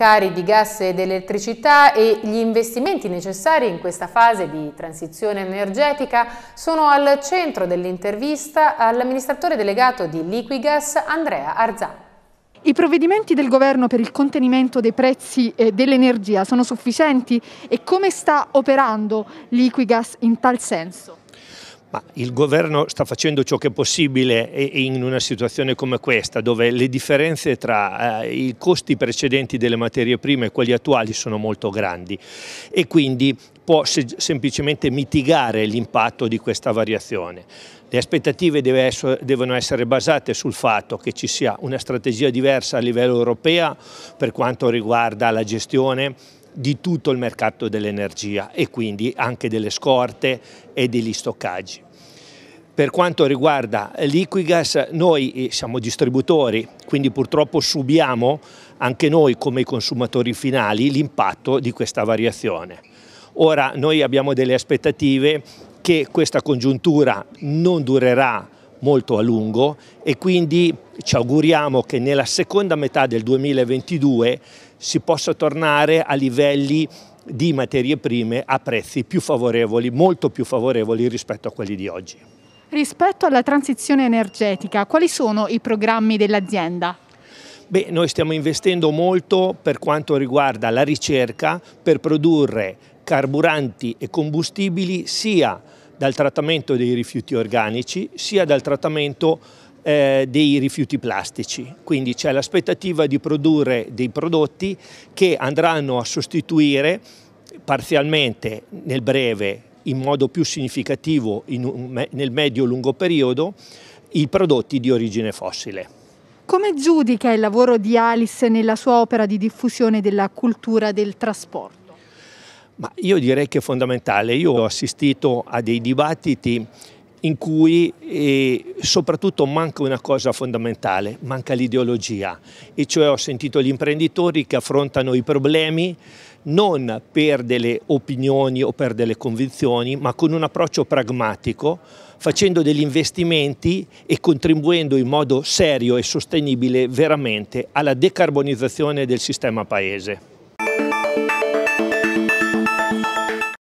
rincari di gas ed elettricità e gli investimenti necessari in questa fase di transizione energetica sono al centro dell'intervista all'amministratore delegato di Liquigas Andrea Arzà. I provvedimenti del governo per il contenimento dei prezzi eh, dell'energia sono sufficienti e come sta operando Liquigas in tal senso? Ma il governo sta facendo ciò che è possibile in una situazione come questa, dove le differenze tra eh, i costi precedenti delle materie prime e quelli attuali sono molto grandi e quindi può semplicemente mitigare l'impatto di questa variazione. Le aspettative devono essere basate sul fatto che ci sia una strategia diversa a livello europeo per quanto riguarda la gestione di tutto il mercato dell'energia e quindi anche delle scorte e degli stoccaggi. Per quanto riguarda l'Iquigas, noi eh, siamo distributori, quindi purtroppo subiamo anche noi come consumatori finali l'impatto di questa variazione. Ora noi abbiamo delle aspettative che questa congiuntura non durerà molto a lungo e quindi ci auguriamo che nella seconda metà del 2022 si possa tornare a livelli di materie prime a prezzi più favorevoli, molto più favorevoli rispetto a quelli di oggi. Rispetto alla transizione energetica, quali sono i programmi dell'azienda? Beh, noi stiamo investendo molto per quanto riguarda la ricerca per produrre carburanti e combustibili sia dal trattamento dei rifiuti organici sia dal trattamento eh, dei rifiuti plastici. Quindi c'è l'aspettativa di produrre dei prodotti che andranno a sostituire parzialmente nel breve, in modo più significativo in, nel medio-lungo periodo, i prodotti di origine fossile. Come giudica il lavoro di Alice nella sua opera di diffusione della cultura del trasporto? Ma io direi che è fondamentale. Io ho assistito a dei dibattiti in cui eh, soprattutto manca una cosa fondamentale, manca l'ideologia, e cioè ho sentito gli imprenditori che affrontano i problemi non per delle opinioni o per delle convinzioni, ma con un approccio pragmatico, facendo degli investimenti e contribuendo in modo serio e sostenibile veramente alla decarbonizzazione del sistema paese.